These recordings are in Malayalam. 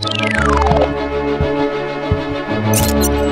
Thank you.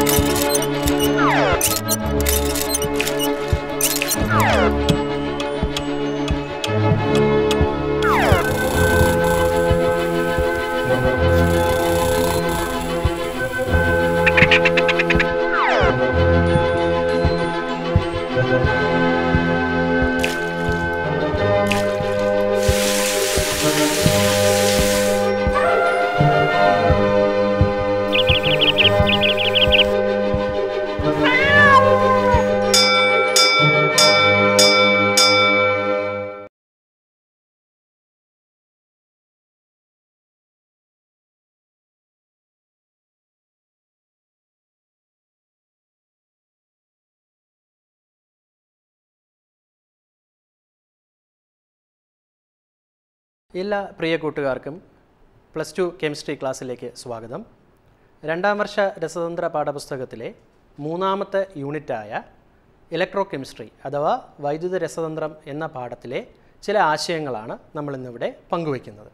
എല്ലാ പ്രിയ കൂട്ടുകാർക്കും പ്ലസ് ടു കെമിസ്ട്രി ക്ലാസ്സിലേക്ക് സ്വാഗതം രണ്ടാം വർഷ രസതന്ത്ര പാഠപുസ്തകത്തിലെ മൂന്നാമത്തെ യൂണിറ്റായ ഇലക്ട്രോ കെമിസ്ട്രി അഥവാ വൈദ്യുത രസതന്ത്രം എന്ന പാഠത്തിലെ ചില ആശയങ്ങളാണ് നമ്മളിന്നിവിടെ പങ്കുവയ്ക്കുന്നത്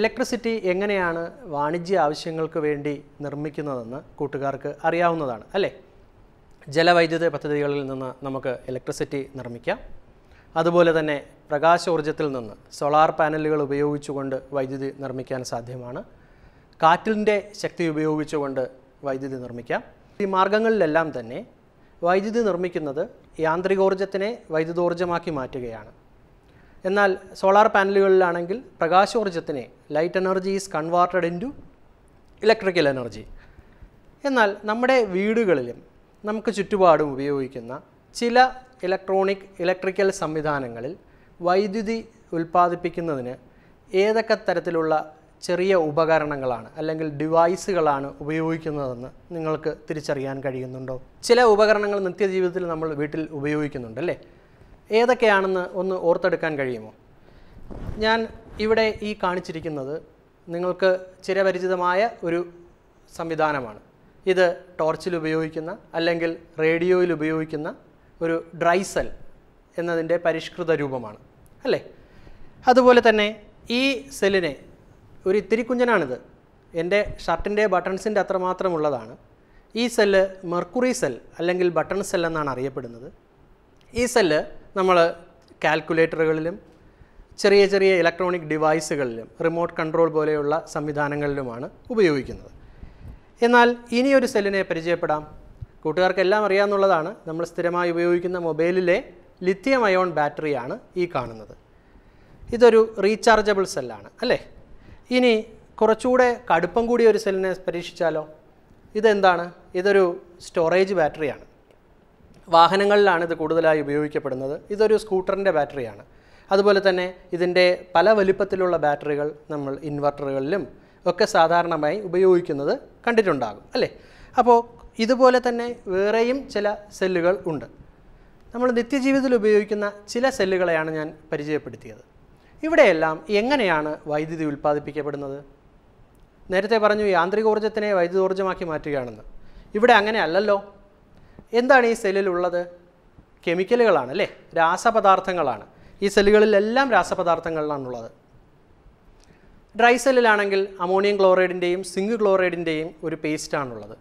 ഇലക്ട്രിസിറ്റി എങ്ങനെയാണ് വാണിജ്യ ആവശ്യങ്ങൾക്ക് വേണ്ടി നിർമ്മിക്കുന്നതെന്ന് കൂട്ടുകാർക്ക് അറിയാവുന്നതാണ് അല്ലേ ജലവൈദ്യുത പദ്ധതികളിൽ നിന്ന് നമുക്ക് ഇലക്ട്രിസിറ്റി നിർമ്മിക്കാം അതുപോലെ തന്നെ പ്രകാശോർജ്ജത്തിൽ നിന്ന് സോളാർ പാനലുകൾ ഉപയോഗിച്ചുകൊണ്ട് വൈദ്യുതി നിർമ്മിക്കാൻ സാധ്യമാണ് കാറ്റിൻ്റെ ശക്തി ഉപയോഗിച്ചുകൊണ്ട് വൈദ്യുതി നിർമ്മിക്കാം ഈ മാർഗങ്ങളിലെല്ലാം തന്നെ വൈദ്യുതി നിർമ്മിക്കുന്നത് യാന്ത്രികോർജ്ജത്തിനെ വൈദ്യുതോർജ്ജമാക്കി മാറ്റുകയാണ് എന്നാൽ സോളാർ പാനലുകളിലാണെങ്കിൽ പ്രകാശോർജ്ജത്തിനെ light energy is converted in electrical energy എന്നാൽ നമ്മുടെ വീടുകളിലും നമുക്ക് ചുറ്റുപാടും ഉപയോഗിക്കുന്ന ചില ഇലക്ട്രോണിക് ഇലക്ട്രിക്കൽ സംവിധാനങ്ങളിൽ വൈദ്യുതി ഉൽപ്പാദിപ്പിക്കുന്നതിന് ഏതൊക്കെ തരത്തിലുള്ള ചെറിയ ഉപകരണങ്ങളാണ് അല്ലെങ്കിൽ ഡിവൈസുകളാണ് ഉപയോഗിക്കുന്നതെന്ന് നിങ്ങൾക്ക് തിരിച്ചറിയാൻ കഴിയുന്നുണ്ടോ ചില ഉപകരണങ്ങൾ നിത്യജീവിതത്തിൽ നമ്മൾ വീട്ടിൽ ഉപയോഗിക്കുന്നുണ്ട് അല്ലേ ഏതൊക്കെയാണെന്ന് ഒന്ന് ഓർത്തെടുക്കാൻ കഴിയുമോ ഞാൻ ഇവിടെ ഈ കാണിച്ചിരിക്കുന്നത് നിങ്ങൾക്ക് ചിരപരിചിതമായ ഒരു സംവിധാനമാണ് ഇത് ടോർച്ചിൽ ഉപയോഗിക്കുന്ന അല്ലെങ്കിൽ റേഡിയോയിൽ ഉപയോഗിക്കുന്ന ഒരു ഡ്രൈ സെൽ എന്നതിൻ്റെ പരിഷ്കൃത രൂപമാണ് അല്ലേ അതുപോലെ തന്നെ ഈ സെല്ലിനെ ഒരു ഇത്തിരി കുഞ്ഞനാണിത് എൻ്റെ ഷർട്ടിൻ്റെ ബട്ടൺസിൻ്റെ അത്രമാത്രമുള്ളതാണ് ഈ സെല്ല് മെർക്കുറി സെൽ അല്ലെങ്കിൽ ബട്ടൺ സെൽ എന്നാണ് അറിയപ്പെടുന്നത് ഈ സെല്ല് നമ്മൾ കാൽക്കുലേറ്ററുകളിലും ചെറിയ ചെറിയ ഇലക്ട്രോണിക് ഡിവൈസുകളിലും റിമോട്ട് കൺട്രോൾ പോലെയുള്ള സംവിധാനങ്ങളിലുമാണ് ഉപയോഗിക്കുന്നത് എന്നാൽ ഇനിയൊരു സെല്ലിനെ പരിചയപ്പെടാം കൂട്ടുകാർക്കെല്ലാം അറിയാമെന്നുള്ളതാണ് നമ്മൾ സ്ഥിരമായി ഉപയോഗിക്കുന്ന മൊബൈലിലെ ലിത്യം അയോൺ ബാറ്ററിയാണ് ഈ കാണുന്നത് ഇതൊരു റീചാർജബിൾ സെല്ലാണ് അല്ലേ ഇനി കുറച്ചുകൂടെ കടുപ്പം കൂടിയ ഒരു സെല്ലിനെ പരീക്ഷിച്ചാലോ ഇതെന്താണ് ഇതൊരു സ്റ്റോറേജ് ബാറ്ററിയാണ് വാഹനങ്ങളിലാണ് ഇത് കൂടുതലായി ഉപയോഗിക്കപ്പെടുന്നത് ഇതൊരു സ്കൂട്ടറിൻ്റെ ബാറ്ററിയാണ് അതുപോലെ തന്നെ ഇതിൻ്റെ പല വലിപ്പത്തിലുള്ള ബാറ്ററികൾ നമ്മൾ ഇൻവെർട്ടറുകളിലും ഒക്കെ സാധാരണമായി ഉപയോഗിക്കുന്നത് കണ്ടിട്ടുണ്ടാകും അല്ലേ അപ്പോൾ ഇതുപോലെ തന്നെ വേറെയും ചില സെല്ലുകൾ ഉണ്ട് നമ്മൾ നിത്യജീവിതത്തിൽ ഉപയോഗിക്കുന്ന ചില സെല്ലുകളെയാണ് ഞാൻ പരിചയപ്പെടുത്തിയത് ഇവിടെയെല്ലാം എങ്ങനെയാണ് വൈദ്യുതി ഉൽപ്പാദിപ്പിക്കപ്പെടുന്നത് നേരത്തെ പറഞ്ഞു യാന്ത്രിക ഊർജ്ജത്തിനെ വൈദ്യുതോർജ്ജമാക്കി മാറ്റുകയാണെന്ന് ഇവിടെ അങ്ങനെ അല്ലല്ലോ എന്താണ് ഈ സെല്ലിലുള്ളത് കെമിക്കലുകളാണ് അല്ലേ രാസപദാർത്ഥങ്ങളാണ് ഈ സെല്ലുകളിലെല്ലാം രാസപദാർത്ഥങ്ങളിലാണുള്ളത് ഡ്രൈ സെല്ലിലാണെങ്കിൽ അമോണിയം ക്ലോറൈഡിൻ്റെയും സിങ്ക് ക്ലോറൈഡിൻ്റെയും ഒരു പേസ്റ്റാണുള്ളത്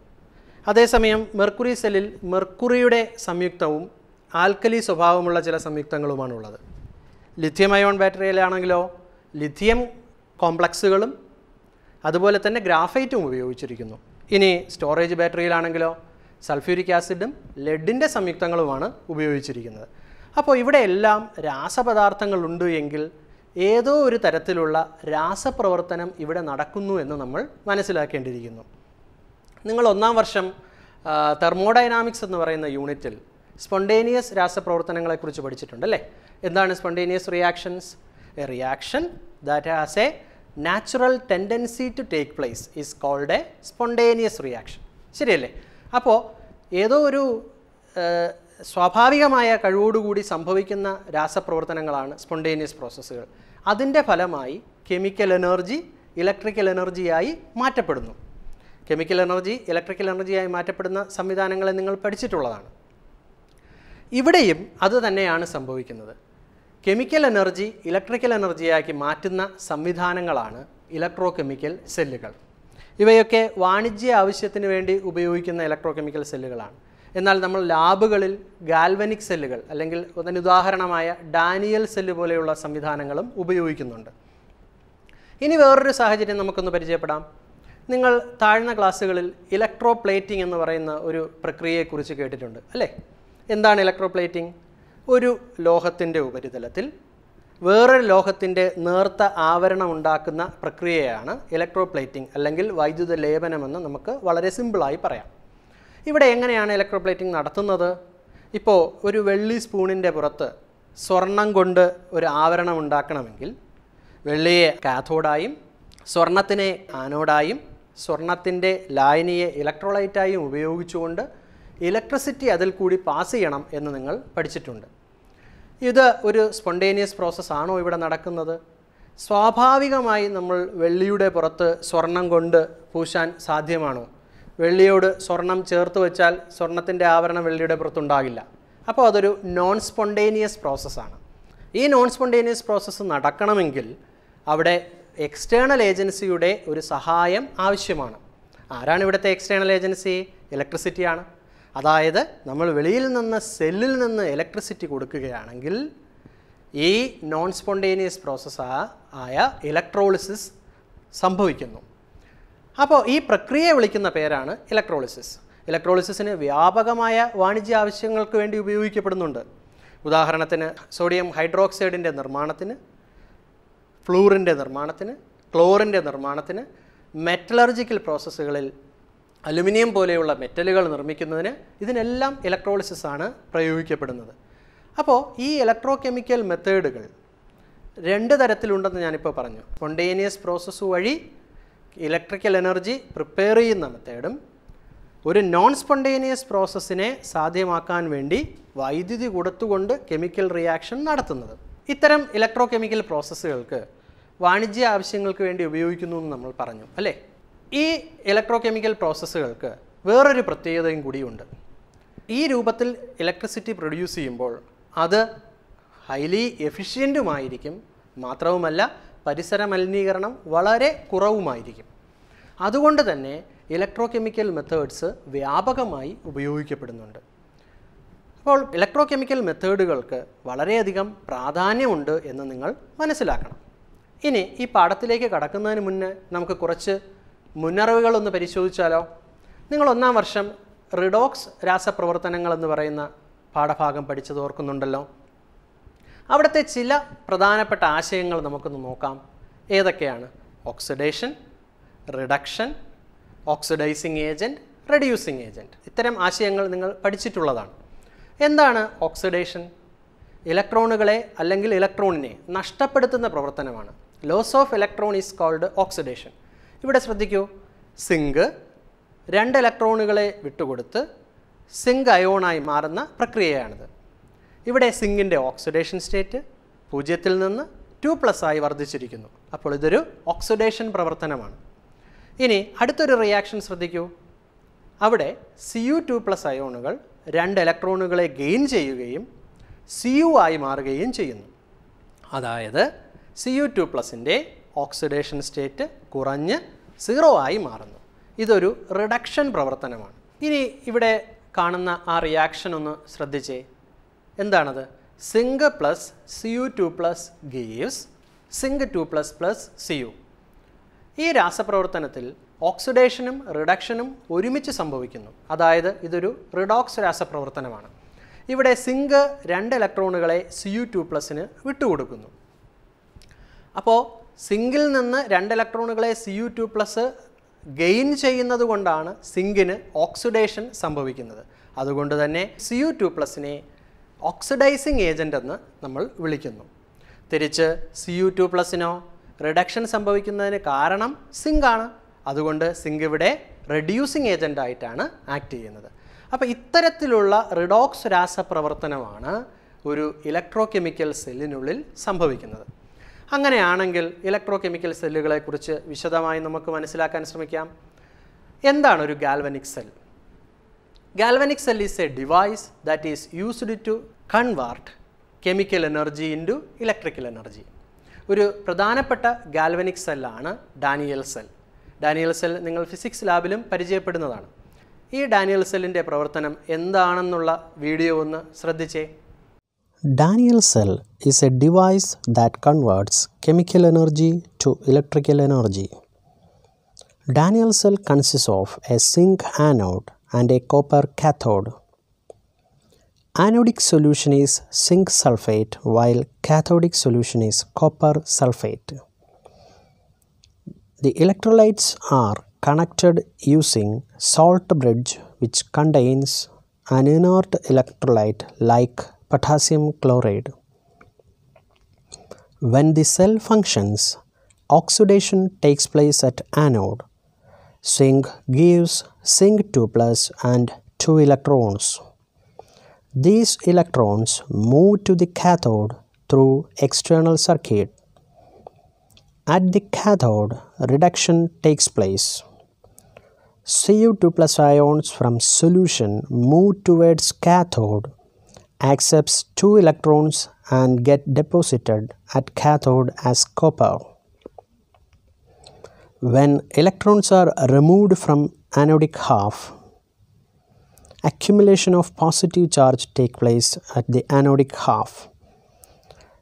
അതേസമയം മെർക്കുറി സെല്ലിൽ മെർക്കുറിയുടെ സംയുക്തവും ആൽക്കലി സ്വഭാവമുള്ള ചില സംയുക്തങ്ങളുമാണ് ഉള്ളത് ലിഥിയം അയോൺ ബാറ്ററിയിലാണെങ്കിലോ ലിഥിയം കോംപ്ലക്സുകളും അതുപോലെ തന്നെ ഗ്രാഫൈറ്റും ഉപയോഗിച്ചിരിക്കുന്നു ഇനി സ്റ്റോറേജ് ബാറ്ററിയിലാണെങ്കിലോ സൾഫ്യൂരിക് ആസിഡും ലെഡിൻ്റെ സംയുക്തങ്ങളുമാണ് ഉപയോഗിച്ചിരിക്കുന്നത് അപ്പോൾ ഇവിടെ എല്ലാം രാസപദാർത്ഥങ്ങളുണ്ട് എങ്കിൽ ഏതോ ഒരു തരത്തിലുള്ള രാസപ്രവർത്തനം ഇവിടെ നടക്കുന്നു എന്ന് നമ്മൾ മനസ്സിലാക്കേണ്ടിയിരിക്കുന്നു നിങ്ങൾ ഒന്നാം വർഷം തെർമോഡൈനാമിക്സ് എന്ന് പറയുന്ന യൂണിറ്റിൽ സ്പോണ്ടേനിയസ് രാസപ്രവർത്തനങ്ങളെക്കുറിച്ച് പഠിച്ചിട്ടുണ്ട് അല്ലേ എന്താണ് spontaneous reactions a reaction that has a natural tendency to take place is called a spontaneous reaction ശരിയല്ലേ അപ്പോൾ ഏതോ ഒരു സ്വാഭാവികമായ കഴിവോടുകൂടി സംഭവിക്കുന്ന രാസപ്രവർത്തനങ്ങളാണ് സ്പോണ്ടേനിയസ് പ്രോസസ്സുകൾ അതിൻ്റെ ഫലമായി കെമിക്കൽ എനർജി ഇലക്ട്രിക്കൽ എനർജിയായി മാറ്റപ്പെടുന്നു കെമിക്കൽ എനർജി ഇലക്ട്രിക്കൽ എനർജിയായി മാറ്റപ്പെടുന്ന സംവിധാനങ്ങളെ നിങ്ങൾ പഠിച്ചിട്ടുള്ളതാണ് ഇവിടെയും അതുതന്നെയാണ് സംഭവിക്കുന്നത് കെമിക്കൽ എനർജി ഇലക്ട്രിക്കൽ എനർജിയാക്കി മാറ്റുന്ന സംവിധാനങ്ങളാണ് ഇലക്ട്രോ കെമിക്കൽ സെല്ലുകൾ ഇവയൊക്കെ വാണിജ്യ ആവശ്യത്തിന് വേണ്ടി ഉപയോഗിക്കുന്ന ഇലക്ട്രോ കെമിക്കൽ സെല്ലുകളാണ് എന്നാൽ നമ്മൾ ലാബുകളിൽ ഗാൽവനിക് സെല്ലുകൾ അല്ലെങ്കിൽ അതിന് ഉദാഹരണമായ ഡാനിയൽ സെല്ല് പോലെയുള്ള സംവിധാനങ്ങളും ഉപയോഗിക്കുന്നുണ്ട് ഇനി വേറൊരു സാഹചര്യം നമുക്കൊന്ന് പരിചയപ്പെടാം നിങ്ങൾ താഴ്ന്ന ക്ലാസ്സുകളിൽ ഇലക്ട്രോപ്ലേറ്റിംഗ് എന്ന് പറയുന്ന ഒരു പ്രക്രിയയെക്കുറിച്ച് കേട്ടിട്ടുണ്ട് അല്ലേ എന്താണ് ഇലക്ട്രോപ്ലേറ്റിംഗ് ഒരു ലോഹത്തിൻ്റെ ഉപരിതലത്തിൽ വേറൊരു ലോഹത്തിൻ്റെ നേർത്ത ആവരണം ഉണ്ടാക്കുന്ന പ്രക്രിയയാണ് ഇലക്ട്രോപ്ലേറ്റിംഗ് അല്ലെങ്കിൽ വൈദ്യുത ലേപനമെന്ന് നമുക്ക് വളരെ സിമ്പിളായി പറയാം ഇവിടെ എങ്ങനെയാണ് ഇലക്ട്രോപ്ലേറ്റിംഗ് നടത്തുന്നത് ഇപ്പോൾ ഒരു വെള്ളി സ്പൂണിൻ്റെ പുറത്ത് സ്വർണം കൊണ്ട് ഒരു ആവരണം ഉണ്ടാക്കണമെങ്കിൽ വെള്ളിയെ കാഥോഡായും സ്വർണത്തിനെ ആനോഡായും സ്വർണത്തിൻ്റെ ലായനിയെ ഇലക്ട്രോളൈറ്റായും ഉപയോഗിച്ചുകൊണ്ട് ഇലക്ട്രിസിറ്റി അതിൽ കൂടി പാസ് ചെയ്യണം എന്ന് നിങ്ങൾ പഠിച്ചിട്ടുണ്ട് ഇത് ഒരു സ്പോണ്ടേനിയസ് പ്രോസസ്സാണോ ഇവിടെ നടക്കുന്നത് സ്വാഭാവികമായി നമ്മൾ വെള്ളിയുടെ പുറത്ത് സ്വർണം കൊണ്ട് പൂശാൻ സാധ്യമാണോ വെള്ളിയോട് സ്വർണം ചേർത്ത് വെച്ചാൽ സ്വർണത്തിൻ്റെ ആവരണം വെള്ളിയുടെ പുറത്തുണ്ടാകില്ല അപ്പോൾ അതൊരു നോൺ സ്പോണ്ടേനിയസ് പ്രോസസ്സാണ് ഈ നോൺ സ്പോണ്ടേനിയസ് പ്രോസസ്സ് നടക്കണമെങ്കിൽ അവിടെ എക്സ്റ്റേണൽ ഏജൻസിയുടെ ഒരു സഹായം ആവശ്യമാണ് ആരാണ് ഇവിടുത്തെ എക്സ്റ്റേണൽ ഏജൻസി ഇലക്ട്രിസിറ്റിയാണ് അതായത് നമ്മൾ വെളിയിൽ നിന്ന് സെല്ലിൽ നിന്ന് ഇലക്ട്രിസിറ്റി കൊടുക്കുകയാണെങ്കിൽ ഈ നോൺ സ്പോണ്ടേനിയസ് പ്രോസസ്സ് ആയ ഇലക്ട്രോളിസിസ് സംഭവിക്കുന്നു അപ്പോൾ ഈ പ്രക്രിയയെ വിളിക്കുന്ന പേരാണ് ഇലക്ട്രോളിസിസ് ഇലക്ട്രോളിസിന് വ്യാപകമായ വാണിജ്യ ആവശ്യങ്ങൾക്ക് വേണ്ടി ഉപയോഗിക്കപ്പെടുന്നുണ്ട് ഉദാഹരണത്തിന് സോഡിയം ഹൈഡ്രോക്സൈഡിൻ്റെ നിർമ്മാണത്തിന് ഫ്ലൂറിൻ്റെ നിർമ്മാണത്തിന് ക്ലോറിൻ്റെ നിർമ്മാണത്തിന് മെറ്റലർജിക്കൽ പ്രോസസ്സുകളിൽ അലുമിനിയം പോലെയുള്ള മെറ്റലുകൾ നിർമ്മിക്കുന്നതിന് ഇതിനെല്ലാം ഇലക്ട്രോളിസിസ് ആണ് പ്രയോഗിക്കപ്പെടുന്നത് അപ്പോൾ ഈ ഇലക്ട്രോ കെമിക്കൽ മെത്തേഡുകൾ രണ്ട് തരത്തിലുണ്ടെന്ന് ഞാനിപ്പോൾ പറഞ്ഞു സ്പോണ്ടേനിയസ് പ്രോസസ്സ് വഴി ഇലക്ട്രിക്കൽ എനർജി പ്രിപ്പയർ ചെയ്യുന്ന മെത്തേഡും ഒരു നോൺ സ്പോണ്ടേനിയസ് പ്രോസസ്സിനെ സാധ്യമാക്കാൻ വേണ്ടി വൈദ്യുതി കൊടുത്തുകൊണ്ട് കെമിക്കൽ റിയാക്ഷൻ നടത്തുന്നത് ഇത്തരം ഇലക്ട്രോ കെമിക്കൽ പ്രോസസ്സുകൾക്ക് വാണിജ്യ ആവശ്യങ്ങൾക്ക് വേണ്ടി ഉപയോഗിക്കുന്നു എന്ന് നമ്മൾ പറഞ്ഞു അല്ലേ ഈ ഇലക്ട്രോ കെമിക്കൽ പ്രോസസ്സുകൾക്ക് വേറൊരു പ്രത്യേകതയും കൂടിയുണ്ട് ഈ രൂപത്തിൽ ഇലക്ട്രിസിറ്റി പ്രൊഡ്യൂസ് ചെയ്യുമ്പോൾ അത് ഹൈലി എഫിഷ്യൻറ്റുമായിരിക്കും മാത്രവുമല്ല പരിസര മലിനീകരണം വളരെ കുറവുമായിരിക്കും അതുകൊണ്ട് തന്നെ ഇലക്ട്രോ കെമിക്കൽ മെത്തേഡ്സ് വ്യാപകമായി ഉപയോഗിക്കപ്പെടുന്നുണ്ട് അപ്പോൾ ഇലക്ട്രോ കെമിക്കൽ മെത്തേഡുകൾക്ക് വളരെയധികം പ്രാധാന്യമുണ്ട് എന്ന് നിങ്ങൾ മനസ്സിലാക്കണം ഇനി ഈ പാഠത്തിലേക്ക് കടക്കുന്നതിന് മുന്നേ നമുക്ക് കുറച്ച് മുന്നറിവുകളൊന്ന് പരിശോധിച്ചാലോ നിങ്ങൾ ഒന്നാം വർഷം റിഡോക്സ് രാസപ്രവർത്തനങ്ങൾ എന്ന് പറയുന്ന പാഠഭാഗം പഠിച്ചത് ഓർക്കുന്നുണ്ടല്ലോ അവിടുത്തെ ചില പ്രധാനപ്പെട്ട ആശയങ്ങൾ നമുക്കൊന്ന് നോക്കാം ഏതൊക്കെയാണ് oxidation reduction oxidising agent reducing agent ഇത്തരം ആശയങ്ങൾ നിങ്ങൾ പഠിച്ചിട്ടുള്ളതാണ് എന്താണ് ഓക്സിഡേഷൻ ഇലക്ട്രോണുകളെ അല്ലെങ്കിൽ ഇലക്ട്രോണിനെ നഷ്ടപ്പെടുത്തുന്ന പ്രവർത്തനമാണ് loss of electron is called oxidation ഇവിടെ ശ്രദ്ധിക്കൂ സിങ്ക് രണ്ട് ഇലക്ട്രോണുകളെ വിട്ടുകൊടുത്ത് സിങ്ക് അയോണായി മാറുന്ന പ്രക്രിയയാണിത് ഇവിടെ സിങ്കിൻ്റെ ഓക്സിഡേഷൻ സ്റ്റേറ്റ് പൂജ്യത്തിൽ നിന്ന് ടു പ്ലസ് ആയി വർദ്ധിച്ചിരിക്കുന്നു അപ്പോൾ ഇതൊരു ഓക്സിഡേഷൻ പ്രവർത്തനമാണ് ഇനി അടുത്തൊരു റിയാക്ഷൻ ശ്രദ്ധിക്കൂ അവിടെ സി യു ടു പ്ലസ് അയോണുകൾ രണ്ട് ഇലക്ട്രോണുകളെ ഗെയിൻ ചെയ്യുകയും സി യു ആയി മാറുകയും ചെയ്യുന്നു അതായത് സി യു ടു പ്ലസിൻ്റെ ഓക്സിഡേഷൻ സ്റ്റേറ്റ് കുറഞ്ഞ് സീറോ ആയി മാറുന്നു ഇതൊരു റിഡക്ഷൻ പ്രവർത്തനമാണ് ഇനി ഇവിടെ കാണുന്ന ആ റിയാക്ഷൻ ഒന്ന് ശ്രദ്ധിച്ചേ എന്താണത് zinc plus C U two plus gives zinc two plus plus C U ഈ രാസപ്രവർത്തനത്തിൽ ഓക്സിഡേഷനും റിഡക്ഷനും ഒരുമിച്ച് സംഭവിക്കുന്നു അതായത് ഇതൊരു റിഡോക്സ് രാസപ്രവർത്തനമാണ് ഇവിടെ സിങ്ക് രണ്ട് ഇലക്ട്രോണുകളെ സി യു ടു പ്ലസിന് വിട്ടുകൊടുക്കുന്നു അപ്പോൾ സിങ്കിൽ നിന്ന് രണ്ട് ഇലക്ട്രോണുകളെ C U two plus gain ചെയ്യുന്നത് കൊണ്ടാണ് സിങ്കിന് ഓക്സിഡേഷൻ സംഭവിക്കുന്നത് അതുകൊണ്ട് തന്നെ സി യു ടു പ്ലസിനെ ഓക്സിഡൈസിങ് ഏജൻ്റ് എന്ന് നമ്മൾ വിളിക്കുന്നു തിരിച്ച് സി യു ടു പ്ലസിനോ റിഡക്ഷൻ സംഭവിക്കുന്നതിന് കാരണം സിങ്കാണ് അതുകൊണ്ട് സിങ്ക് ഇവിടെ റെഡ്യൂസിങ് ഏജൻ്റ് ആയിട്ടാണ് ആക്ട് ചെയ്യുന്നത് അപ്പോൾ ഇത്തരത്തിലുള്ള റിഡോക്സ് രാസപ്രവർത്തനമാണ് ഒരു ഇലക്ട്രോ കെമിക്കൽ സെല്ലിനുള്ളിൽ സംഭവിക്കുന്നത് അങ്ങനെയാണെങ്കിൽ ഇലക്ട്രോ കെമിക്കൽ സെല്ലുകളെക്കുറിച്ച് വിശദമായി നമുക്ക് മനസ്സിലാക്കാൻ ശ്രമിക്കാം എന്താണ് ഒരു galvanic cell galvanic cell is a device that is used to convert chemical energy into electrical energy ഒരു പ്രധാനപ്പെട്ട ഗാൽവനിക് സെല്ലാണ് ഡാനിയൽ സെൽ ഡാനിയൽ സെൽ നിങ്ങൾ ഫിസിക്സ് ലാബിലും പരിചയപ്പെടുന്നതാണ് ഈ ഡാനിയൽ സെല്ലിൻ്റെ പ്രവർത്തനം എന്താണെന്നുള്ള വീഡിയോ ഒന്ന് ശ്രദ്ധിച്ചേ Daniel cell is a device that converts chemical energy to electrical energy. Daniel cell consists of a zinc anode and a copper cathode. Anodic solution is zinc sulfate while cathodic solution is copper sulfate. The electrolytes are connected using salt bridge which contains an inert electrolyte like potassium chloride. When the cell functions, oxidation takes place at anode. Zinc gives zinc 2 plus and 2 electrons. These electrons move to the cathode through external circuit. At the cathode, reduction takes place. Cu2 plus ions from solution move towards cathode accepts two electrons and get deposited at cathode as copper. When electrons are removed from anodic half, accumulation of positive charge take place at the anodic half.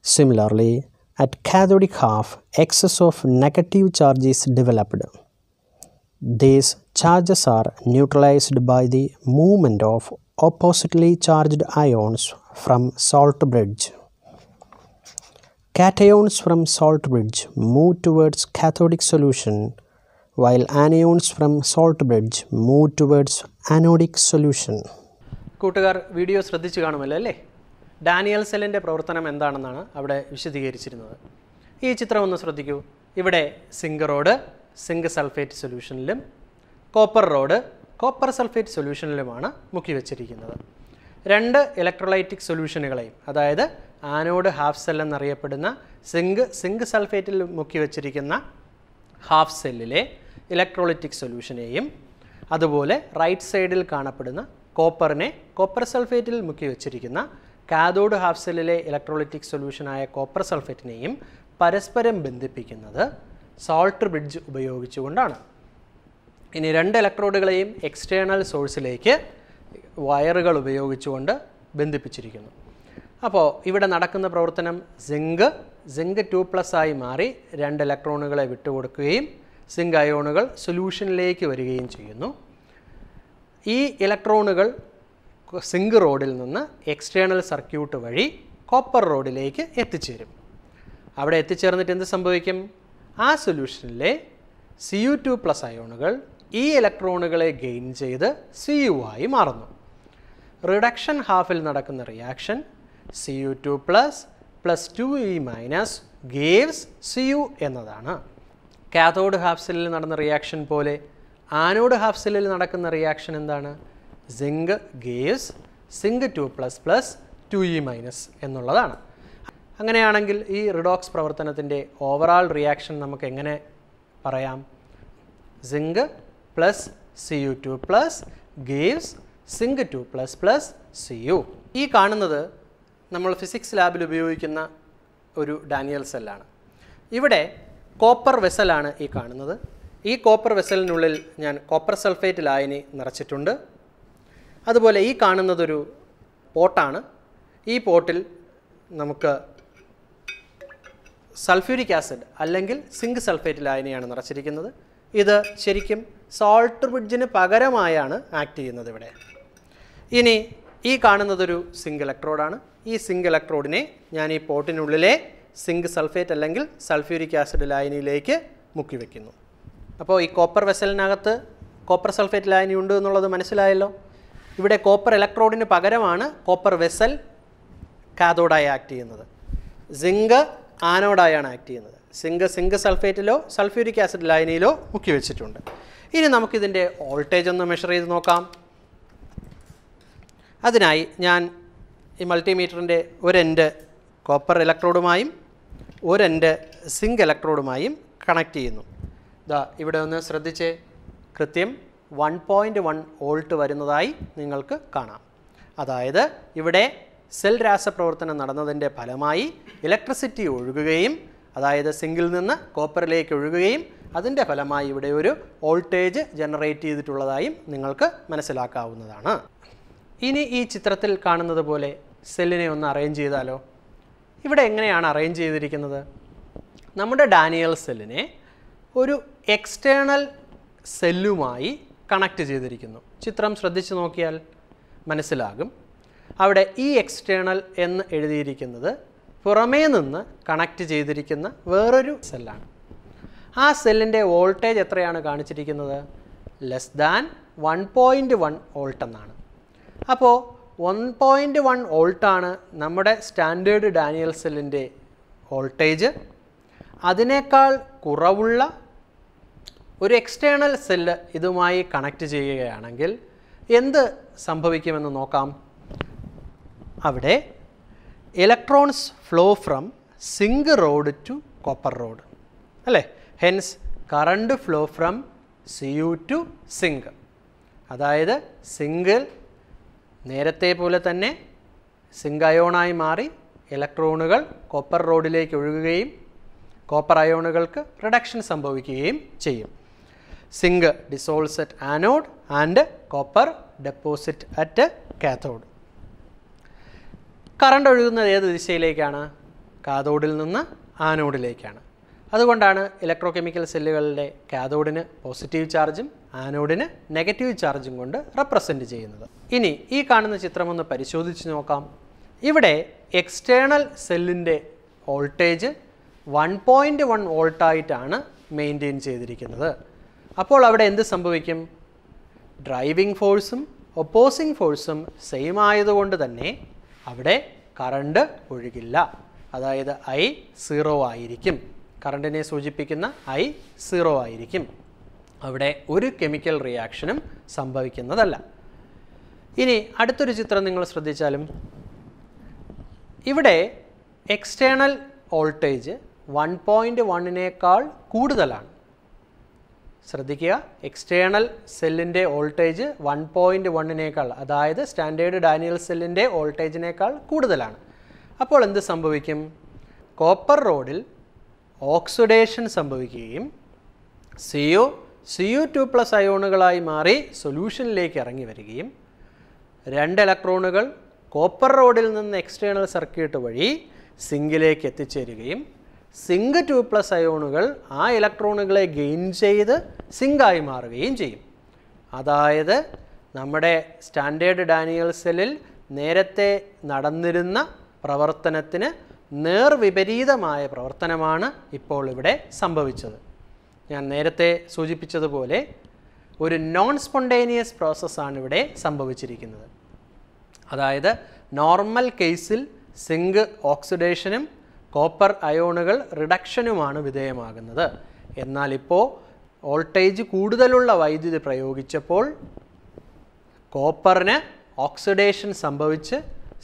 Similarly, at cathodic half, excess of negative charge is developed. These charges are neutralized by the movement of oppositely charged ions from salt bridge. Cations from salt bridge move towards cathodic solution while anions from salt bridge move towards anodic solution. കൂട്ടുകാർ വീഡിയോ ശ്രദ്ധിച്ചു കാണുമല്ലോ അല്ലേ ഡാനിയൽ സെല്ലിൻ്റെ പ്രവർത്തനം എന്താണെന്നാണ് അവിടെ വിശദീകരിച്ചിരുന്നത് ഈ ചിത്രം ഒന്ന് ശ്രദ്ധിക്കൂ ഇവിടെ സിങ്ക് റോഡ് സിങ്ക് സൾഫേറ്റ് സൊല്യൂഷനിലും കോപ്പർ റോഡ് കോപ്പർ സൾഫേറ്റ് സൊല്യൂഷനിലുമാണ് മുക്കി വെച്ചിരിക്കുന്നത് രണ്ട് ഇലക്ട്രോലൈറ്റിക് സൊല്യൂഷനുകളെയും അതായത് ആനോഡ് ഹാഫ് സെൽ എന്നറിയപ്പെടുന്ന സിങ്ക് സിങ്ക് സൾഫേറ്റിൽ മുക്കി വെച്ചിരിക്കുന്ന ഹാഫ് സെല്ലിലെ ഇലക്ട്രോലൈറ്റിക് സൊല്യൂഷനെയും അതുപോലെ റൈറ്റ് സൈഡിൽ കാണപ്പെടുന്ന കോപ്പറിനെ കോപ്പർ സൾഫേറ്റിൽ മുക്കി വെച്ചിരിക്കുന്ന കാഥോഡ് ഹാഫ് സെല്ലിലെ ഇലക്ട്രോലൈറ്റിക് സൊല്യൂഷനായ കോപ്പർ സൾഫേറ്റിനെയും പരസ്പരം ബന്ധിപ്പിക്കുന്നത് സോൾട്ട് ബ്രിഡ്ജ് ഉപയോഗിച്ചുകൊണ്ടാണ് ഇനി രണ്ട് ഇലക്ട്രോഡുകളെയും എക്സ്റ്റേണൽ സോഴ്സിലേക്ക് വയറുകൾ ഉപയോഗിച്ചുകൊണ്ട് ബന്ധിപ്പിച്ചിരിക്കുന്നു അപ്പോൾ ഇവിടെ നടക്കുന്ന പ്രവർത്തനം സിങ്ക് സിങ്ക് ടു പ്ലസ് ആയി മാറി രണ്ട് ഇലക്ട്രോണുകളെ വിട്ടുകൊടുക്കുകയും സിങ്ക് അയോണുകൾ സൊല്യൂഷനിലേക്ക് വരികയും ചെയ്യുന്നു ഈ ഇലക്ട്രോണുകൾ സിങ്ക് റോഡിൽ നിന്ന് എക്സ്റ്റേണൽ സർക്യൂട്ട് വഴി കോപ്പർ റോഡിലേക്ക് എത്തിച്ചേരും അവിടെ എത്തിച്ചേർന്നിട്ട് എന്ത് സംഭവിക്കും ആ സൊല്യൂഷനിലെ സി യു ടു പ്ലസ് അയോണുകൾ ഈ ഇലക്ട്രോണുകളെ ഗെയിൻ ചെയ്ത് സി യു ആയി മാറുന്നു റിഡക്ഷൻ ഹാഫിൽ നടക്കുന്ന reaction C U two plus plus two E minus gives C U എന്നതാണ് കാഥോഡ് ഹാഫ് സെല്ലിൽ നടന്ന റിയാക്ഷൻ പോലെ ആനോഡ് ഹാഫ് സെല്ലിൽ നടക്കുന്ന റിയാക്ഷൻ എന്താണ് zinc gives zinc two plus plus two E minus എന്നുള്ളതാണ് അങ്ങനെയാണെങ്കിൽ ഈ റിഡോക്സ് പ്രവർത്തനത്തിൻ്റെ ഓവറാൾ റിയാക്ഷൻ നമുക്ക് എങ്ങനെ പറയാം zinc plus Cu2 plus gives zinc two plus plus C ഈ കാണുന്നത് നമ്മൾ ഫിസിക്സ് ലാബിൽ ഉപയോഗിക്കുന്ന ഒരു ഡാനിയൽ സെല്ലാണ് ഇവിടെ കോപ്പർ വെസലാണ് ഈ കാണുന്നത് ഈ കോപ്പർ വെസലിനുള്ളിൽ ഞാൻ കോപ്പർ സൾഫേറ്റ് ലായനി നിറച്ചിട്ടുണ്ട് അതുപോലെ ഈ കാണുന്നതൊരു പോട്ടാണ് ഈ പോട്ടിൽ നമുക്ക് സൾഫ്യൂരിക് ആസിഡ് അല്ലെങ്കിൽ സിങ്ക് സൾഫേറ്റ് ലായനിയാണ് നിറച്ചിരിക്കുന്നത് ഇത് ശരിക്കും സോൾട്ട് ബ്രിഡ്ജിന് പകരമായാണ് ആക്ട് ചെയ്യുന്നത് ഇവിടെ ഇനി ഈ കാണുന്നതൊരു സിങ്ക് ഇലക്ട്രോഡാണ് ഈ സിങ്ക് ഇലക്ട്രോഡിനെ ഞാൻ ഈ പോട്ടിനുള്ളിലെ സിങ്ക് സൾഫേറ്റ് അല്ലെങ്കിൽ സൾഫ്യൂരിക് ആസിഡ് ലായനിയിലേക്ക് മുക്കി വയ്ക്കുന്നു അപ്പോൾ ഈ കോപ്പർ വെസലിനകത്ത് കോപ്പർ സൾഫേറ്റ് ലായനി ഉണ്ട് എന്നുള്ളത് മനസ്സിലായല്ലോ ഇവിടെ കോപ്പർ ഇലക്ട്രോഡിന് പകരമാണ് കോപ്പർ വെസൽ കാതോഡായി ആക്ട് ചെയ്യുന്നത് സിങ്ക് ആനോഡായാണ് ആക്ട് ചെയ്യുന്നത് സിങ്ക് സിങ്ക് സൾഫേറ്റിലോ സൾഫ്യൂരിക് ആസിഡ് ലായനിയിലോ മുക്കി വെച്ചിട്ടുണ്ട് ഇനി നമുക്കിതിൻ്റെ വോൾട്ടേജ് ഒന്ന് മെഷർ ചെയ്ത് നോക്കാം അതിനായി ഞാൻ ഈ മൾട്ടിമീറ്ററിൻ്റെ ഒരു എൻഡ് കോപ്പർ ഇലക്ട്രോഡുമായും ഒരു എൻഡ് സിങ്ക് ഇലക്ട്രോഡുമായും കണക്ട് ചെയ്യുന്നു ഇതാ ഇവിടെ ഒന്ന് ശ്രദ്ധിച്ച് കൃത്യം വൺ പോയിൻറ്റ് വൺ വോൾട്ട് വരുന്നതായി നിങ്ങൾക്ക് കാണാം അതായത് ഇവിടെ സെൽ രാസപ്രവർത്തനം നടന്നതിൻ്റെ ഫലമായി ഇലക്ട്രിസിറ്റി ഒഴുകുകയും അതായത് സിങ്കിൽ നിന്ന് കോപ്പറിലേക്ക് ഒഴുകുകയും അതിൻ്റെ ഫലമായി ഇവിടെ ഒരു വോൾട്ടേജ് ജനറേറ്റ് ചെയ്തിട്ടുള്ളതായും നിങ്ങൾക്ക് മനസ്സിലാക്കാവുന്നതാണ് ഇനി ഈ ചിത്രത്തിൽ കാണുന്നത് പോലെ സെല്ലിനെ ഒന്ന് അറേഞ്ച് ചെയ്താലോ ഇവിടെ എങ്ങനെയാണ് അറേഞ്ച് ചെയ്തിരിക്കുന്നത് നമ്മുടെ ഡാനിയൽ സെല്ലിനെ ഒരു എക്സ്റ്റേണൽ സെല്ലുമായി കണക്ട് ചെയ്തിരിക്കുന്നു ചിത്രം ശ്രദ്ധിച്ചു നോക്കിയാൽ മനസ്സിലാകും അവിടെ ഈ എക്സ്റ്റേണൽ എന്ന് എഴുതിയിരിക്കുന്നത് പുറമേ നിന്ന് കണക്ട് ചെയ്തിരിക്കുന്ന വേറൊരു സെല്ലാണ് ആ സെല്ലിൻ്റെ വോൾട്ടേജ് എത്രയാണ് കാണിച്ചിരിക്കുന്നത് less than one point one volt എന്നാണ് അപ്പോൾ വൺ പോയിൻ്റ് വൺ വോൾട്ടാണ് നമ്മുടെ സ്റ്റാൻഡേർഡ് ഡാനിയൽ സെല്ലിൻ്റെ വോൾട്ടേജ് അതിനേക്കാൾ കുറവുള്ള ഒരു എക്സ്റ്റേണൽ സെല്ല് ഇതുമായി കണക്റ്റ് ചെയ്യുകയാണെങ്കിൽ എന്ത് സംഭവിക്കുമെന്ന് നോക്കാം അവിടെ electrons flow from zinc rod to copper rod അല്ലേ hence current flow from U to zinc അതായത് സിങ്കിൽ നേരത്തെ പോലെ തന്നെ സിങ്ക് അയോണായി മാറി ഇലക്ട്രോണുകൾ കോപ്പർ റോഡിലേക്ക് ഒഴുകുകയും കോപ്പർ അയോണുകൾക്ക് റിഡക്ഷൻ സംഭവിക്കുകയും ചെയ്യും zinc dissolves at anode and copper deposit at cathode current ഒഴുകുന്നത് ഏത് ദിശയിലേക്കാണ് കാതോഡിൽ നിന്ന് ആനോഡിലേക്കാണ് അതുകൊണ്ടാണ് ഇലക്ട്രോ കെമിക്കൽ സെല്ലുകളുടെ കാതോഡിന് പോസിറ്റീവ് ചാർജും ആനോഡിന് നെഗറ്റീവ് ചാർജും കൊണ്ട് റെപ്രസെൻ്റ് ചെയ്യുന്നത് ഇനി ഈ കാണുന്ന ചിത്രം ഒന്ന് പരിശോധിച്ച് നോക്കാം ഇവിടെ എക്സ്റ്റേണൽ സെല്ലിൻ്റെ വോൾട്ടേജ് വൺ പോയിൻറ്റ് വൺ വോൾട്ടായിട്ടാണ് മെയിൻറ്റെയിൻ ചെയ്തിരിക്കുന്നത് അപ്പോൾ അവിടെ എന്ത് സംഭവിക്കും ഡ്രൈവിംഗ് ഫോഴ്സും ഒപ്പോസിംഗ് ഫോഴ്സും സെയിം ആയതുകൊണ്ട് തന്നെ അവിടെ കറണ്ട് ഒഴുകില്ല അതായത് ഐ സീറോ ആയിരിക്കും കറണ്ടിനെ സൂചിപ്പിക്കുന്ന ഐ സീറോ ആയിരിക്കും അവിടെ ഒരു കെമിക്കൽ റിയാക്ഷനും സംഭവിക്കുന്നതല്ല ഇനി അടുത്തൊരു ചിത്രം നിങ്ങൾ ശ്രദ്ധിച്ചാലും ഇവിടെ എക്സ്റ്റേണൽ വോൾട്ടേജ് വൺ പോയിൻ്റ് വണ്ണിനേക്കാൾ കൂടുതലാണ് ശ്രദ്ധിക്കുക എക്സ്റ്റേണൽ സെല്ലിൻ്റെ വോൾട്ടേജ് വൺ പോയിൻ്റ് വണ്ണിനേക്കാൾ അതായത് സ്റ്റാൻഡേർഡ് ഡാനിയൽ സെല്ലിൻ്റെ വോൾട്ടേജിനേക്കാൾ കൂടുതലാണ് അപ്പോൾ എന്ത് സംഭവിക്കും കോപ്പർ റോഡിൽ ഓക്സിഡേഷൻ സംഭവിക്കുകയും C O C U two plus അയോണുകളായി മാറി സൊല്യൂഷനിലേക്ക് ഇറങ്ങി വരികയും രണ്ട് ഇലക്ട്രോണുകൾ കോപ്പർ റോഡിൽ നിന്ന് എക്സ്റ്റേണൽ സർക്യൂട്ട് വഴി സിങ്കിലേക്ക് എത്തിച്ചേരുകയും സിങ്ക് ടു പ്ലസ് അയോണുകൾ ആ ഇലക്ട്രോണുകളെ ഗെയിൻ ചെയ്ത് സിങ്കായി മാറുകയും ചെയ്യും അതായത് നമ്മുടെ സ്റ്റാൻഡേർഡ് ഡാനിയൽ സെല്ലിൽ നേരത്തെ നടന്നിരുന്ന പ്രവർത്തനത്തിന് നേർവിപരീതമായ പ്രവർത്തനമാണ് ഇപ്പോൾ ഇവിടെ സംഭവിച്ചത് ഞാൻ നേരത്തെ സൂചിപ്പിച്ചതുപോലെ ഒരു നോൺ സ്പോണ്ടേനിയസ് പ്രോസസ്സാണ് ഇവിടെ സംഭവിച്ചിരിക്കുന്നത് അതായത് നോർമൽ കേസിൽ സിങ്ക് ഓക്സിഡേഷനും കോപ്പർ അയോണുകൾ റിഡക്ഷനുമാണ് വിധേയമാകുന്നത് എന്നാൽ ഇപ്പോൾ വോൾട്ടേജ് കൂടുതലുള്ള വൈദ്യുതി പ്രയോഗിച്ചപ്പോൾ കോപ്പറിന് ഓക്സിഡേഷൻ സംഭവിച്ച്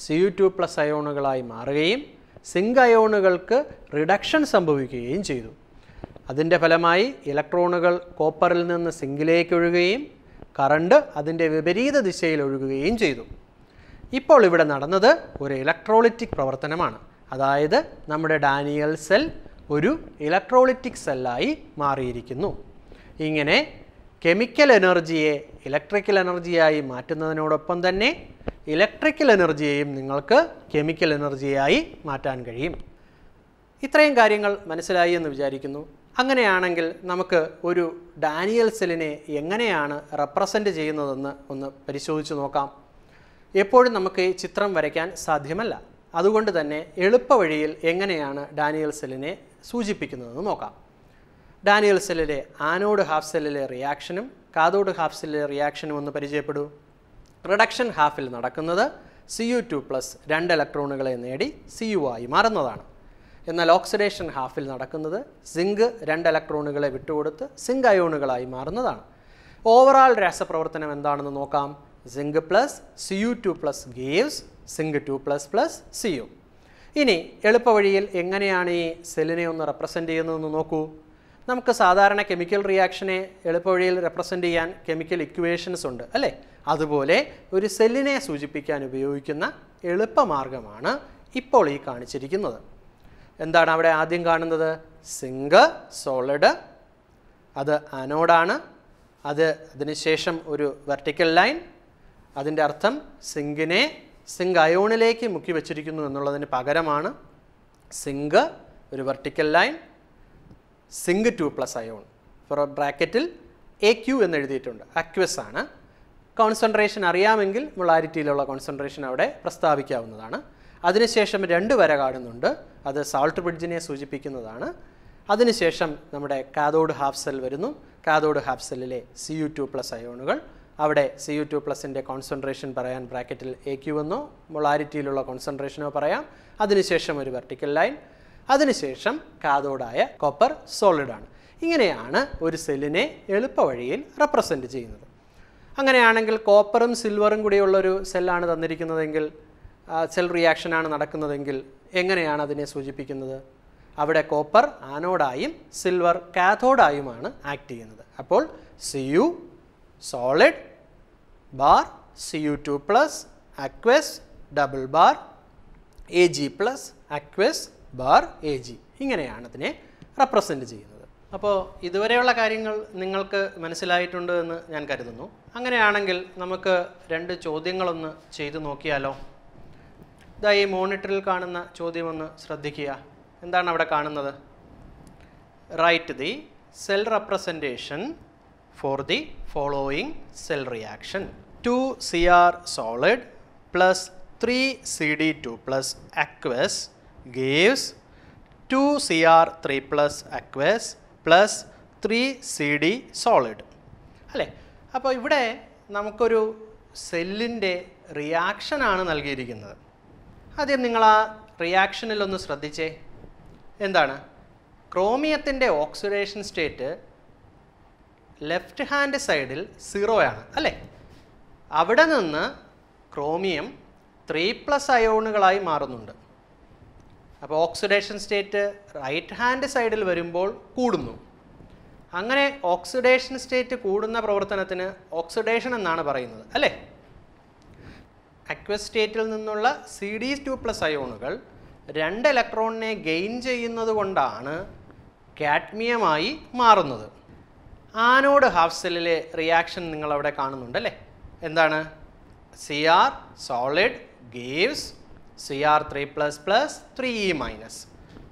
സി യു ടു പ്ലസ് അയോണുകളായി മാറുകയും സിങ്ക് അയോണുകൾക്ക് റിഡക്ഷൻ സംഭവിക്കുകയും ചെയ്തു അതിൻ്റെ ഫലമായി ഇലക്ട്രോണുകൾ കോപ്പറിൽ നിന്ന് സിങ്കിലേക്ക് ഒഴുകുകയും കറണ്ട് അതിൻ്റെ വിപരീത ദിശയിൽ ഒഴുകുകയും ചെയ്തു ഇപ്പോൾ ഇവിടെ നടന്നത് ഒരു ഇലക്ട്രോളിറ്റിക് പ്രവർത്തനമാണ് അതായത് നമ്മുടെ ഡാനിയൽ സെൽ ഒരു ഇലക്ട്രോളിറ്റിക് സെല്ലായി മാറിയിരിക്കുന്നു ഇങ്ങനെ കെമിക്കൽ എനർജിയെ ഇലക്ട്രിക്കൽ എനർജിയായി മാറ്റുന്നതിനോടൊപ്പം തന്നെ ഇലക്ട്രിക്കൽ എനർജിയെയും നിങ്ങൾക്ക് കെമിക്കൽ എനർജിയായി മാറ്റാൻ കഴിയും ഇത്രയും കാര്യങ്ങൾ മനസ്സിലായി എന്ന് വിചാരിക്കുന്നു അങ്ങനെയാണെങ്കിൽ നമുക്ക് ഒരു ഡാനിയൽ സെല്ലിനെ എങ്ങനെയാണ് റെപ്രസെൻ്റ് ചെയ്യുന്നതെന്ന് ഒന്ന് പരിശോധിച്ച് നോക്കാം എപ്പോഴും നമുക്ക് ഈ ചിത്രം വരയ്ക്കാൻ സാധ്യമല്ല അതുകൊണ്ട് തന്നെ എളുപ്പവഴിയിൽ എങ്ങനെയാണ് ഡാനിയൽ സെല്ലിനെ സൂചിപ്പിക്കുന്നതെന്ന് നോക്കാം ഡാനിയൽ സെല്ലിലെ ആനോഡ് ഹാഫ് സെല്ലിലെ റിയാക്ഷനും കാതോഡ് ഹാഫ് സെല്ലിലെ റിയാക്ഷനും ഒന്ന് പരിചയപ്പെടൂ റിഡക്ഷൻ ഹാഫിൽ നടക്കുന്നത് സി യു ടു പ്ലസ് രണ്ട് ഇലക്ട്രോണുകളെ നേടി സി യു ആയി മാറുന്നതാണ് എന്നാൽ ഓക്സിഡേഷൻ ഹാഫിൽ നടക്കുന്നത് സിങ്ക് രണ്ട് ഇലക്ട്രോണുകളെ വിട്ടുകൊടുത്ത് സിങ്ക് അയോണുകളായി മാറുന്നതാണ് ഓവറാൾ രാസപ്രവർത്തനം എന്താണെന്ന് നോക്കാം zinc plus C U two plus gives zinc two plus plus C U ഇനി എളുപ്പവഴിയിൽ എങ്ങനെയാണ് ഈ സെല്ലിനെ ഒന്ന് റെപ്രസെൻ്റ് ചെയ്യുന്നതെന്ന് നോക്കൂ നമുക്ക് സാധാരണ കെമിക്കൽ റിയാക്ഷനെ എളുപ്പവഴിയിൽ റെപ്രസെൻ്റ് ചെയ്യാൻ കെമിക്കൽ ഇക്വേഷൻസ് ഉണ്ട് അല്ലേ അതുപോലെ ഒരു സെല്ലിനെ സൂചിപ്പിക്കാൻ ഉപയോഗിക്കുന്ന എളുപ്പമാർഗമാണ് ഇപ്പോൾ ഈ കാണിച്ചിരിക്കുന്നത് എന്താണ് അവിടെ ആദ്യം കാണുന്നത് സിങ്ക് സോളിഡ് അത് അനോഡാണ് അത് അതിനുശേഷം ഒരു വെർട്ടിക്കൽ ലൈൻ അതിൻ്റെ അർത്ഥം സിങ്കിനെ സിങ്ക് അയോണിലേക്ക് മുക്കി വച്ചിരിക്കുന്നു എന്നുള്ളതിന് പകരമാണ് സിങ്ക് ഒരു vertical line zinc two plus ion for ബ്രാക്കറ്റിൽ എ ക്യു എന്ന് എഴുതിയിട്ടുണ്ട് അക്വസ് ആണ് കോൺസെൻട്രേഷൻ അറിയാമെങ്കിൽ മൊളാരിറ്റിയിലുള്ള കോൺസെൻട്രേഷൻ അവിടെ പ്രസ്താവിക്കാവുന്നതാണ് അതിനുശേഷം രണ്ട് വര കാണുന്നുണ്ട് അത് സാൾട്ട് ബ്രിഡ്ജിനെ സൂചിപ്പിക്കുന്നതാണ് അതിനുശേഷം നമ്മുടെ കാതോഡ് ഹാഫ് സെൽ വരുന്നു കാതോഡ് ഹാഫ് സെല്ലിലെ സി യു ടു പ്ലസ് അയോണുകൾ അവിടെ സി യു ടു പ്ലസിൻ്റെ കോൺസെൻട്രേഷൻ പറയാൻ ബ്രാക്കറ്റിൽ എ ക്യു എന്നോ മൊളാരിറ്റിയിലുള്ള കോൺസെൻട്രേഷനോ പറയാം അതിനുശേഷം ഒരു വെർട്ടിക്കൽ ലൈൻ അതിനുശേഷം കാതോഡായ കോപ്പർ സോളിഡാണ് ഇങ്ങനെയാണ് ഒരു സെല്ലിനെ എളുപ്പവഴിയിൽ റെപ്രസെൻറ്റ് ചെയ്യുന്നത് അങ്ങനെയാണെങ്കിൽ കോപ്പറും സിൽവറും കൂടിയുള്ളൊരു ഒരു സെല്ലാണ് തന്നിരിക്കുന്നതെങ്കിൽ സെൽ റിയാക്ഷനാണ് നടക്കുന്നതെങ്കിൽ എങ്ങനെയാണ് അതിനെ സൂചിപ്പിക്കുന്നത് അവിടെ കോപ്പർ ആനോഡായും സിൽവർ കാഥോഡായുമാണ് ആക്ട് ചെയ്യുന്നത് അപ്പോൾ C U solid bar C U two plus aqueous double bar A G plus aqueous bar A G ഇങ്ങനെയാണ് അതിനെ റെപ്രസെൻറ്റ് ചെയ്യുന്നത് അപ്പോൾ ഇതുവരെയുള്ള കാര്യങ്ങൾ നിങ്ങൾക്ക് മനസ്സിലായിട്ടുണ്ട് എന്ന് ഞാൻ കരുതുന്നു അങ്ങനെയാണെങ്കിൽ നമുക്ക് രണ്ട് ചോദ്യങ്ങളൊന്ന് ചെയ്തു നോക്കിയാലോ ഇതാ ഈ മോണിറ്ററിൽ കാണുന്ന ചോദ്യമൊന്ന് ശ്രദ്ധിക്കുക എന്താണ് അവിടെ കാണുന്നത് write the cell representation for the following cell reaction two C R solid plus three C D two plus aqueous gives two C R three plus aqueous plus three C D solid അല്ലേ അപ്പോൾ ഇവിടെ നമുക്കൊരു സെല്ലിൻ്റെ റിയാക്ഷനാണ് നൽകിയിരിക്കുന്നത് ആദ്യം നിങ്ങൾ ആ റിയാക്ഷനിലൊന്ന് ശ്രദ്ധിച്ചേ എന്താണ് ക്രോമിയത്തിൻ്റെ ഓക്സിഡേഷൻ സ്റ്റേറ്റ് ലെഫ്റ്റ് ഹാൻഡ് സൈഡിൽ സീറോ ആണ് അല്ലേ അവിടെ നിന്ന് ക്രോമിയം ത്രീ പ്ലസ് അയോണുകളായി മാറുന്നുണ്ട് അപ്പോൾ ഓക്സിഡേഷൻ സ്റ്റേറ്റ് റൈറ്റ് ഹാൻഡ് സൈഡിൽ വരുമ്പോൾ കൂടുന്നു അങ്ങനെ ഓക്സിഡേഷൻ സ്റ്റേറ്റ് കൂടുന്ന പ്രവർത്തനത്തിന് ഓക്സിഡേഷൻ എന്നാണ് പറയുന്നത് അല്ലേ അക്വ സ്റ്റേറ്റിൽ നിന്നുള്ള സി ഡി ടു പ്ലസ് അയോണുകൾ രണ്ട് ഇലക്ട്രോണിനെ ഗെയിൻ ചെയ്യുന്നത് കൊണ്ടാണ് കാഡ്മിയമായി മാറുന്നത് ആനോഡ് ഹാഫ് സെല്ലിലെ റിയാക്ഷൻ നിങ്ങളവിടെ കാണുന്നുണ്ടല്ലേ എന്താണ് C R solid gives C R three plus plus three E minus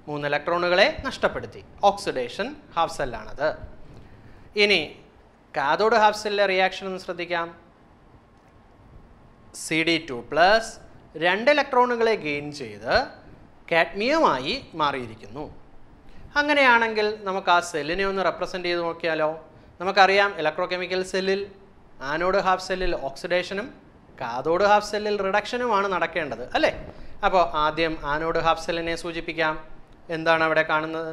മൂന്ന് ഇലക്ട്രോണുകളെ നഷ്ടപ്പെടുത്തി ഓക്സിഡേഷൻ ഹാഫ് സെല്ലാണത് ഇനി കാതോഡ് ഹാഫ് സെല്ലിലെ റിയാക്ഷൻ ഒന്ന് ശ്രദ്ധിക്കാം സി ഡി ടു പ്ലസ് രണ്ട് ഇലക്ട്രോണുകളെ ഗെയിൻ ചെയ്ത് കാഡ്മിയമായി മാറിയിരിക്കുന്നു അങ്ങനെയാണെങ്കിൽ നമുക്ക് ആ സെല്ലിനെ ഒന്ന് റെപ്രസെൻ്റ് ചെയ്ത് നോക്കിയാലോ നമുക്കറിയാം ഇലക്ട്രോകെമിക്കൽ സെല്ലിൽ ആനോഡ് ഹാഫ് സെല്ലിൽ ഓക്സിഡേഷനും കാതോട് ഹാഫ് സെല്ലിൽ റിഡക്ഷനുമാണ് നടക്കേണ്ടത് അല്ലേ അപ്പോൾ ആദ്യം ആനോഡ് ഹാഫ് സെല്ലിനെ സൂചിപ്പിക്കാം എന്താണ് അവിടെ കാണുന്നത്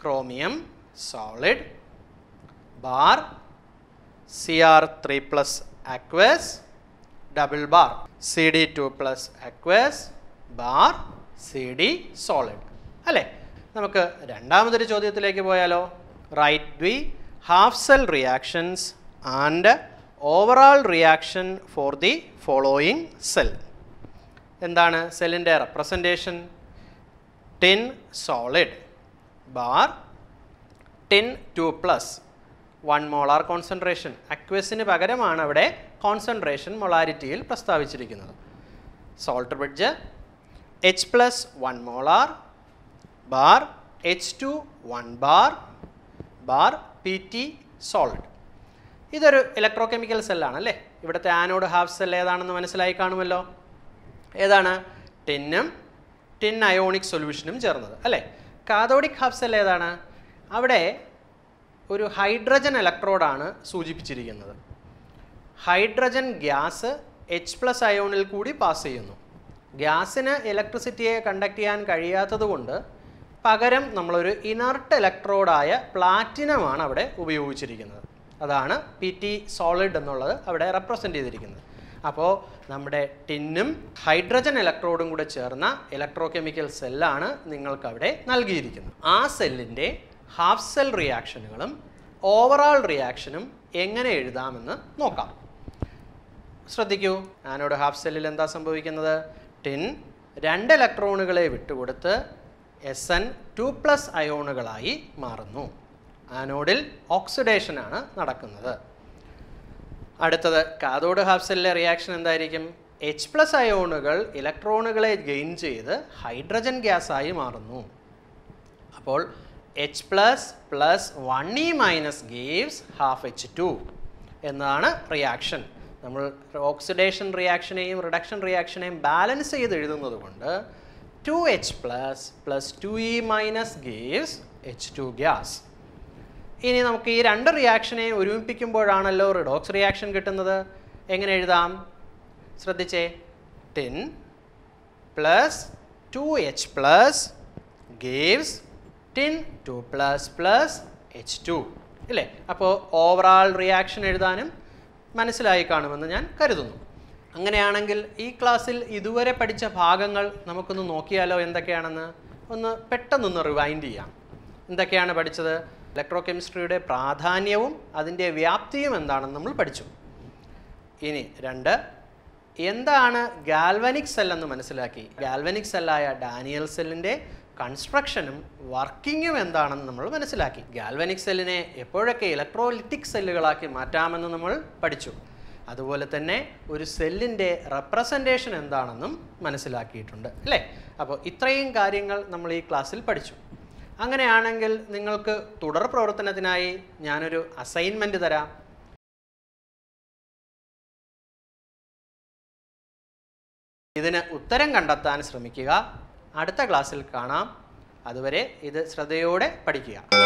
chromium solid bar C R three plus aqueous double bar C D two plus aqueous bar C D solid അല്ലേ നമുക്ക് രണ്ടാമതൊരു ചോദ്യത്തിലേക്ക് പോയാലോ write the half cell reactions and overall reaction for the following cell എന്താണ് സെല്ലിൻ്റെ representation tin solid bar tin two plus one molar concentration അക്വസിന് പകരമാണ് അവിടെ കോൺസെൻട്രേഷൻ മൊളാരിറ്റിയിൽ പ്രസ്താവിച്ചിരിക്കുന്നത് salt bridge H plus one molar bar H two one bar bar P T salt ഇതൊരു ഇലക്ട്രോ കെമിക്കൽ സെല്ലാണ് അല്ലേ ഇവിടുത്തെ ആനോഡ് ഹാഫ് സെൽ ഏതാണെന്ന് മനസ്സിലായി കാണുമല്ലോ ഏതാണ് ടിന്നും ടിൻ അയോണിക് സൊല്യൂഷനും ചേർന്നത് അല്ലേ കാതോഡിക് ഹാഫ് സെൽ ഏതാണ് അവിടെ ഒരു ഹൈഡ്രജൻ ഇലക്ട്രോഡാണ് സൂചിപ്പിച്ചിരിക്കുന്നത് ഹൈഡ്രജൻ ഗ്യാസ് എച്ച് പ്ലസ് അയോണിൽ കൂടി പാസ് ചെയ്യുന്നു ഗ്യാസിന് ഇലക്ട്രിസിറ്റിയെ കണ്ടക്ട് ചെയ്യാൻ കഴിയാത്തതുകൊണ്ട് പകരം നമ്മളൊരു ഇനർട്ട് ഇലക്ട്രോഡായ പ്ലാറ്റിനമാണ് അവിടെ ഉപയോഗിച്ചിരിക്കുന്നത് അതാണ് പി ടി സോളിഡ് എന്നുള്ളത് അവിടെ റെപ്രസെൻ്റ് ചെയ്തിരിക്കുന്നത് അപ്പോൾ നമ്മുടെ ടിന്നും ഹൈഡ്രജൻ ഇലക്ട്രോഡും കൂടെ ചേർന്ന ഇലക്ട്രോ കെമിക്കൽ സെല്ലാണ് നിങ്ങൾക്ക് അവിടെ നൽകിയിരിക്കുന്നത് ആ സെല്ലിൻ്റെ ഹാഫ് സെൽ റിയാക്ഷനുകളും ഓവറാൾ റിയാക്ഷനും എങ്ങനെ എഴുതാമെന്ന് നോക്കാം ശ്രദ്ധിക്കൂ ഞാനോട് ഹാഫ് സെല്ലിൽ എന്താ സംഭവിക്കുന്നത് ടിൻ രണ്ട് ഇലക്ട്രോണുകളെ വിട്ടുകൊടുത്ത് എസ് എൻ ടു പ്ലസ് അയോണുകളായി മാറുന്നു ആനോഡിൽ ഓക്സിഡേഷനാണ് നടക്കുന്നത് അടുത്തത് കാതോഡ് സെല്ലിലെ റിയാക്ഷൻ എന്തായിരിക്കും എച്ച് പ്ലസ് അയോണുകൾ ഇലക്ട്രോണുകളെ ഗെയിൻ ചെയ്ത് ഹൈഡ്രജൻ ഗ്യാസായി മാറുന്നു അപ്പോൾ H plus plus one E minus gives half H two എന്നതാണ് റിയാക്ഷൻ നമ്മൾ ഓക്സിഡേഷൻ റിയാക്ഷനെയും റിഡക്ഷൻ റിയാക്ഷനെയും ബാലൻസ് ചെയ്ത് എഴുതുന്നത് കൊണ്ട് two H plus plus two E minus gives H two gas ഇനി നമുക്ക് ഈ രണ്ട് റിയാക്ഷനെ ഒരുമിപ്പിക്കുമ്പോഴാണല്ലോ റിഡോക്സ് റിയാക്ഷൻ കിട്ടുന്നത് എങ്ങനെ എഴുതാം ശ്രദ്ധിച്ചേ tin plus two H plus gives tin two plus plus H two ഇല്ലേ അപ്പോൾ ഓവറാൾ റിയാക്ഷൻ എഴുതാനും മനസ്സിലായി കാണുമെന്ന് ഞാൻ കരുതുന്നു അങ്ങനെയാണെങ്കിൽ ഈ ക്ലാസ്സിൽ ഇതുവരെ പഠിച്ച ഭാഗങ്ങൾ നമുക്കൊന്ന് നോക്കിയാലോ എന്തൊക്കെയാണെന്ന് ഒന്ന് പെട്ടെന്നൊന്ന് റിവൈൻഡ് ചെയ്യാം എന്തൊക്കെയാണ് പഠിച്ചത് ഇലക്ട്രോ കെമിസ്ട്രിയുടെ പ്രാധാന്യവും അതിൻ്റെ വ്യാപ്തിയും എന്താണെന്ന് നമ്മൾ പഠിച്ചു ഇനി രണ്ട് എന്താണ് ഗാൽവനിക് സെല്ലെന്ന് മനസ്സിലാക്കി ഗാൽവനിക് സെല്ലായ ഡാനിയൽ സെല്ലിൻ്റെ കൺസ്ട്രക്ഷനും വർക്കിങ്ങും എന്താണെന്ന് നമ്മൾ മനസ്സിലാക്കി ഗാൽവനിക് സെല്ലിനെ എപ്പോഴൊക്കെ ഇലക്ട്രോലിറ്റിക് സെല്ലുകളാക്കി മാറ്റാമെന്ന് നമ്മൾ പഠിച്ചു അതുപോലെ തന്നെ ഒരു സെല്ലിൻ്റെ റെപ്രസെൻറ്റേഷൻ എന്താണെന്നും മനസ്സിലാക്കിയിട്ടുണ്ട് അല്ലേ അപ്പോൾ ഇത്രയും കാര്യങ്ങൾ നമ്മൾ ഈ ക്ലാസ്സിൽ പഠിച്ചു അങ്ങനെയാണെങ്കിൽ നിങ്ങൾക്ക് തുടർ പ്രവർത്തനത്തിനായി ഞാനൊരു അസൈൻമെൻ്റ് തരാം ഇതിന് ഉത്തരം കണ്ടെത്താൻ ശ്രമിക്കുക അടുത്ത ക്ലാസ്സിൽ കാണാം അതുവരെ ഇത് ശ്രദ്ധയോടെ പഠിക്കുക